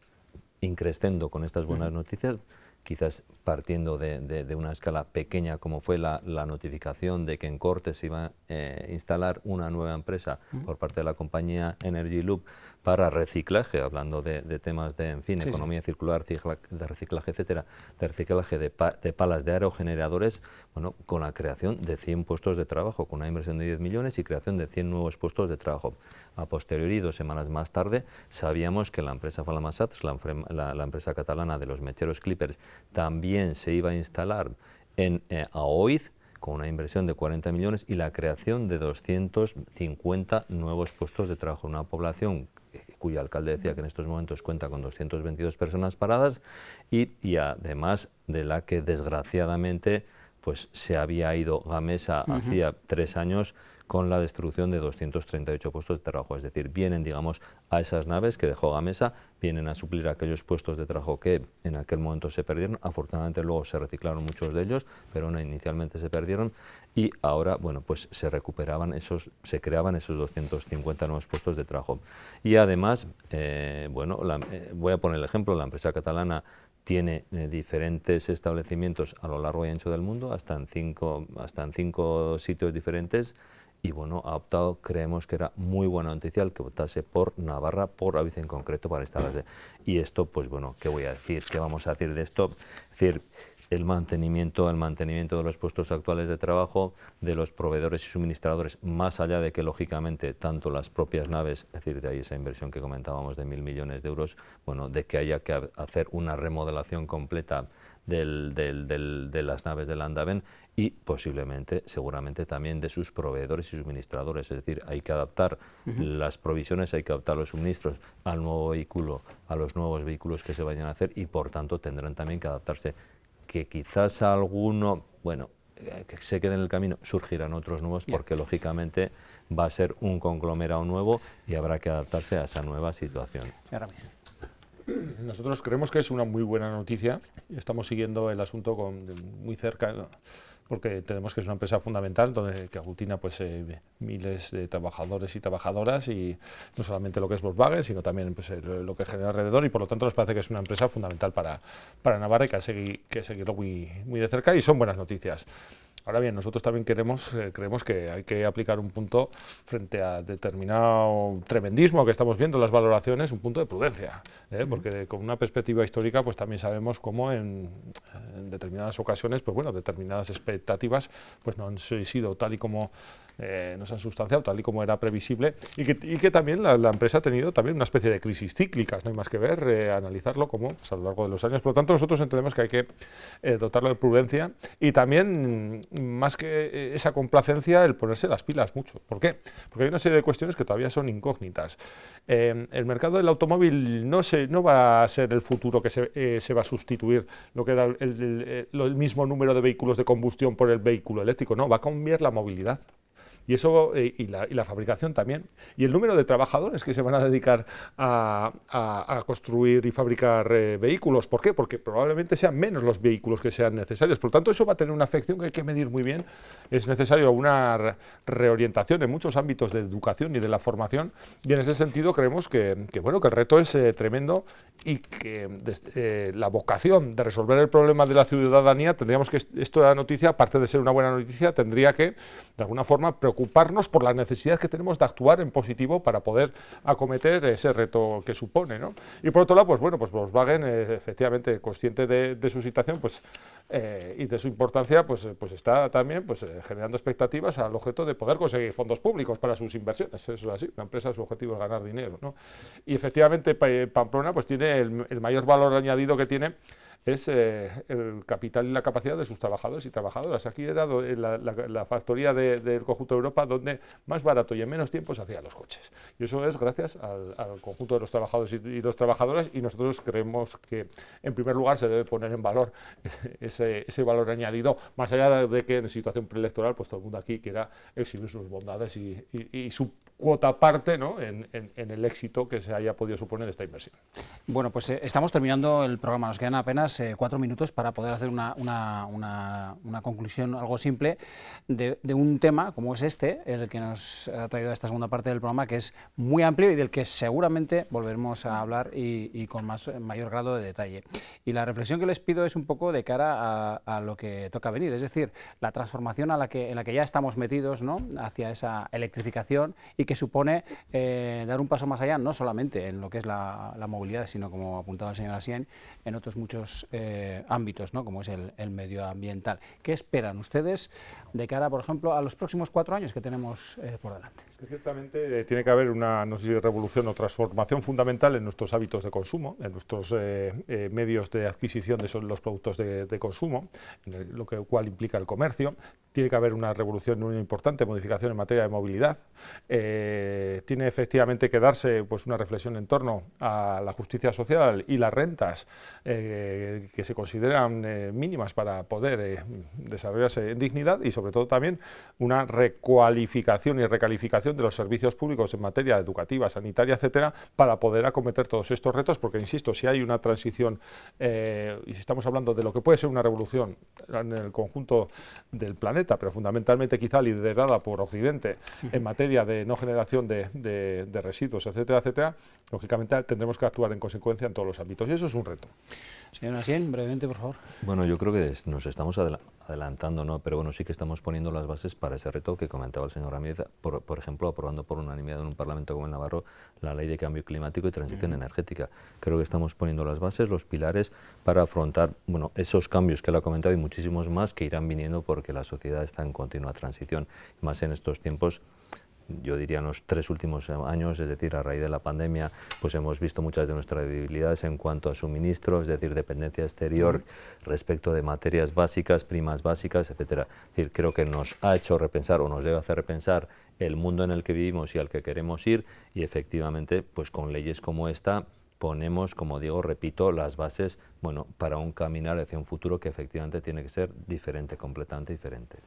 increciendo con estas buenas noticias, quizás partiendo de, una escala pequeña como fue la, notificación de que en Cortes se iba eh, a instalar una nueva empresa por parte de la compañía Energy Loop para reciclaje, hablando de, temas de, en fin, economía circular, de reciclaje, etcétera, de reciclaje de, palas de aerogeneradores, bueno, con la creación de 100 puestos de trabajo, con una inversión de 10 millones y creación de 100 nuevos puestos de trabajo. A posteriori, dos semanas más tarde, sabíamos que la empresa Falamasats, la, empresa catalana de los mecheros Clippers, también se iba a instalar en eh, Aoid, con una inversión de 40 millones y la creación de 250 nuevos puestos de trabajo en una población cuyo alcalde decía que en estos momentos cuenta con 222 personas paradas y, además de la que desgraciadamente pues se había ido a mesa hacía tres años con la destrucción de 238 puestos de trabajo. Es decir, vienen, digamos, a esas naves que dejó Gamesa, vienen a suplir aquellos puestos de trabajo que en aquel momento se perdieron. Afortunadamente luego se reciclaron muchos de ellos, pero no, inicialmente se perdieron y ahora, bueno, pues se recuperaban esos, se creaban esos 250 nuevos puestos de trabajo. Y además, eh, bueno, eh, voy a poner el ejemplo, la empresa catalana tiene eh, diferentes establecimientos a lo largo y ancho del mundo, hasta hasta en cinco sitios diferentes, y bueno, ha optado, creemos que era muy buena noticia el que votase por Navarra, por Avice en concreto para esta base. Y esto, pues bueno, ¿qué voy a decir? ¿Qué vamos a decir de esto? Es decir, el mantenimiento, el mantenimiento de los puestos actuales de trabajo de los proveedores y suministradores, más allá de que lógicamente tanto las propias naves, es decir, de ahí esa inversión que comentábamos de mil millones de euros, bueno, de que haya que hacer una remodelación completa de las naves del Andaven, y posiblemente, seguramente también de sus proveedores y suministradores. Es decir, hay que adaptar las provisiones, hay que adaptar los suministros al nuevo vehículo, a los nuevos vehículos que se vayan a hacer y por tanto tendrán también que adaptarse. Que quizás alguno, bueno, eh, que se quede en el camino, surgirán otros nuevos porque lógicamente va a ser un conglomerado nuevo y habrá que adaptarse a esa nueva situación. Nosotros creemos que es una muy buena noticia. Estamos siguiendo el asunto con, muy cerca porque tenemos que es una empresa fundamental donde, que aglutina pues, eh, miles de trabajadores y trabajadoras y no solamente lo que es Volkswagen, sino también pues, lo que genera alrededor y por lo tanto nos parece que es una empresa fundamental para, para Navarra y que hay que seguirlo muy, muy de cerca y son buenas noticias. Ahora bien, nosotros también queremos, eh, creemos que hay que aplicar un punto frente a determinado tremendismo que estamos viendo en las valoraciones, un punto de prudencia, ¿eh? porque con una perspectiva histórica pues también sabemos cómo en, en, determinadas ocasiones, pues bueno, determinadas expectativas pues no han sido tal y como eh, no se han sustanciado tal y como era previsible y que, también la, empresa ha tenido también una especie de crisis cíclicas, no hay más que ver, eh, analizarlo como pues, a lo largo de los años. Por lo tanto, nosotros entendemos que hay que eh, dotarlo de prudencia y también, mm, más que esa complacencia, el ponerse las pilas mucho. ¿Por qué? Porque hay una serie de cuestiones que todavía son incógnitas. Em, el mercado del automóvil no, se, no va a ser el futuro que se, va a sustituir lo que da el mismo número de vehículos de combustión por el vehículo eléctrico, no, va a cambiar la movilidad y, eso, eh, y, la, fabricación también. Y el número de trabajadores que se van a dedicar a, construir y fabricar eh, vehículos. ¿Por qué? Porque probablemente sean menos los vehículos que sean necesarios. Por lo tanto, eso va a tener una afección que hay que medir muy bien. Es necesario una reorientación en muchos ámbitos de educación y de la formación. Y en ese sentido creemos que, bueno, que el reto es eh, tremendo y que la vocación de resolver el problema de la ciudadanía tendríamos que, esta noticia, aparte de ser una buena noticia, tendría que, de alguna forma, preocuparnos por la necesidad que tenemos de actuar en positivo para poder acometer ese reto que supone. Y por otro lado, pues bueno, pues Volkswagen, eh, efectivamente, consciente de, su situación pues, eh, y de su importancia, pues, eh, pues está también pues, generando expectativas al objeto de poder conseguir fondos públicos para sus inversiones. Eso es así, una empresa su objetivo es ganar dinero. Y efectivamente Pamplona pues, tiene el mayor valor añadido que tiene es eh, el capital y la capacidad de sus trabajadores y trabajadoras. Aquí era eh, la, la, factoría del conjunto de Europa donde más barato y en menos tiempo se hacían los coches. Y eso es gracias al, conjunto de los trabajadores y, dos los trabajadoras y nosotros creemos que en primer lugar se debe poner en valor ese, ese valor añadido, más allá de que en situación preelectoral pues todo el mundo aquí quiera exhibir sus bondades y, su cuota parte ¿no? en, el éxito que se haya podido suponer esta inversión. Bueno, pues eh, estamos terminando el programa, nos quedan apenas eh, cuatro minutos para poder hacer una, una, una, conclusión algo simple de, un tema como es este, el que nos ha traído a esta segunda parte del programa, que es muy amplio y del que seguramente volveremos a hablar y, con más, mayor grado de detalle. Y la reflexión que les pido es un poco de cara a, lo que toca venir, es decir, la transformación a la que, en la que ya estamos metidos ¿no? hacia esa electrificación y que supone eh, dar un paso más allá, no solamente en lo que es la, movilidad, sino como ha apuntado el señor Asien, en otros muchos eh, ámbitos, como es el, medioambiental. ¿Qué esperan ustedes de cara, por ejemplo, a los próximos cuatro años que tenemos eh, por delante? ciertamente eh, tiene que haber una, revolución o transformación fundamental en nuestros hábitos de consumo, en nuestros medios de adquisición de los productos de, consumo, lo que, cual implica el comercio. Tiene que haber una revolución, muy importante modificación en materia de movilidad. tiene efectivamente que darse pues, una reflexión en torno a la justicia social y las rentas que se consideran eh, mínimas para poder eh, desarrollarse en dignidad y sobre todo también una recualificación y recalificación de los servicios públicos en materia educativa, sanitaria, etcétera, para poder acometer todos estos retos, porque insisto, si hay una transición eh, y estamos hablando de lo que puede ser una revolución en el conjunto del planeta, pero fundamentalmente quizá liderada por Occidente en materia de no generación de, residuos, etcétera, etcétera, lógicamente tendremos que actuar en consecuencia en todos los ámbitos y eso es un reto. Señora brevemente, por favor. Bueno, yo creo que nos estamos adelantando, ¿no? Pero bueno, sí que estamos poniendo las bases para ese reto que comentaba el señor Ramírez, por, ejemplo, aprobando por unanimidad en un Parlamento como el Navarro la Ley de Cambio Climático y Transición Energética. Creo que estamos poniendo las bases, los pilares para afrontar, bueno, esos cambios que él ha comentado y muchísimos más que irán viniendo porque la sociedad está en continua transición, más en estos tiempos yo diría en los tres últimos años, es decir, a raíz de la pandemia, pues hemos visto muchas de nuestras debilidades en cuanto a suministro, es decir, dependencia exterior respecto de materias básicas, primas básicas, etcétera. Es decir, creo que nos ha hecho repensar o nos debe hacer repensar el mundo en el que vivimos y al que queremos ir y efectivamente, pues con leyes como esta ponemos, como digo, repito, las bases bueno, para un caminar hacia un futuro que efectivamente tiene que ser diferente, completamente diferente.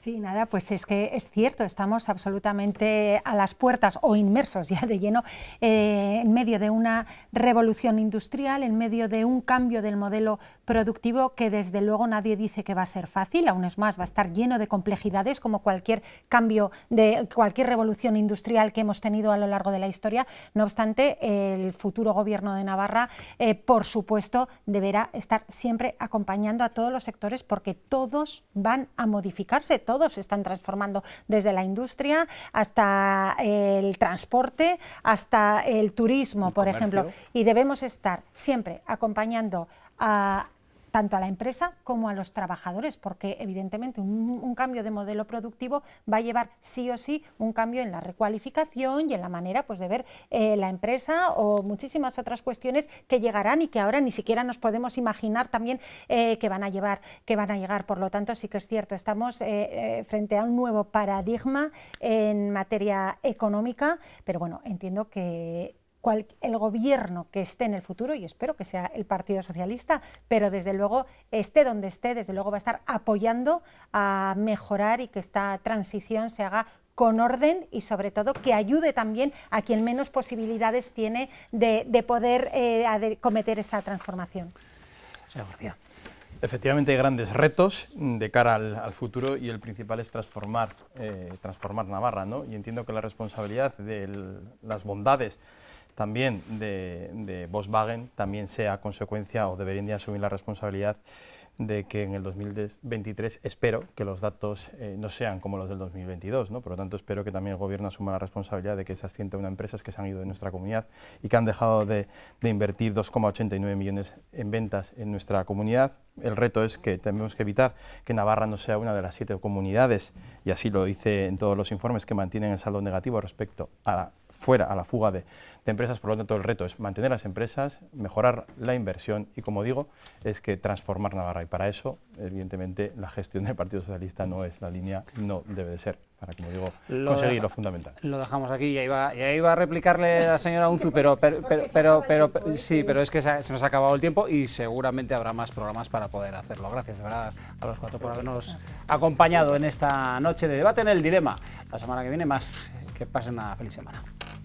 Sí, nada, pues es que es cierto, estamos absolutamente a las puertas o inmersos ya de lleno eh, en medio de una revolución industrial, en medio de un cambio del modelo productivo que desde luego nadie dice que va a ser fácil, aún es más, va a estar lleno de complejidades como cualquier cambio de cualquier revolución industrial que hemos tenido a lo largo de la historia. No obstante, el futuro gobierno de Navarra, eh, por supuesto, deberá estar siempre acompañando a todos los sectores porque todos van a modificarse todos se están transformando, desde la industria hasta eh, el transporte, hasta el turismo, por ejemplo. Y debemos estar siempre acompañando a tanto a la empresa como a los trabajadores, porque evidentemente un, cambio de modelo productivo va a llevar sí o sí un cambio en la recualificación y en la manera pues, de ver eh, la empresa o muchísimas otras cuestiones que llegarán y que ahora ni siquiera nos podemos imaginar también eh, que, van a llevar, que van a llegar. Por lo tanto, sí que es cierto, estamos eh, frente a un nuevo paradigma en materia económica, pero bueno, entiendo que el gobierno que esté en el futuro, y espero que sea el Partido Socialista, pero desde luego, esté donde esté, desde luego va a estar apoyando a mejorar y que esta transición se haga con orden y sobre todo que ayude también a quien menos posibilidades tiene de, poder eh, cometer esa transformación. Señor García. Efectivamente hay grandes retos de cara al, futuro y el principal es transformar, eh, transformar Navarra. Y entiendo que la responsabilidad de las bondades también de, Volkswagen también sea consecuencia o deberían de asumir la responsabilidad de que en el 2023 espero que los datos eh, no sean como los del 2022, ¿no? por lo tanto espero que también el gobierno asuma la responsabilidad de que esas 101 empresas que se han ido de nuestra comunidad y que han dejado de, de invertir 2,89 millones en ventas en nuestra comunidad. El reto es que tenemos que evitar que Navarra no sea una de las siete comunidades, y así lo dice en todos los informes que mantienen el saldo negativo respecto a la fuera a la fuga de, empresas. Por lo tanto, el reto es mantener las empresas, mejorar la inversión y, como digo, es que transformar Navarra. Y para eso, evidentemente, la gestión del Partido Socialista no es la línea, no debe de ser para como digo, conseguir lo fundamental. Lo dejamos aquí, ya y ahí iba a replicarle a la señora Unzu, pero, pero, pero, sí, pero es que se, nos ha acabado el tiempo y seguramente habrá más programas para poder hacerlo. Gracias, ¿verdad? A los cuatro por habernos acompañado en esta noche de debate en el dilema. La semana que viene más que pasen una feliz semana.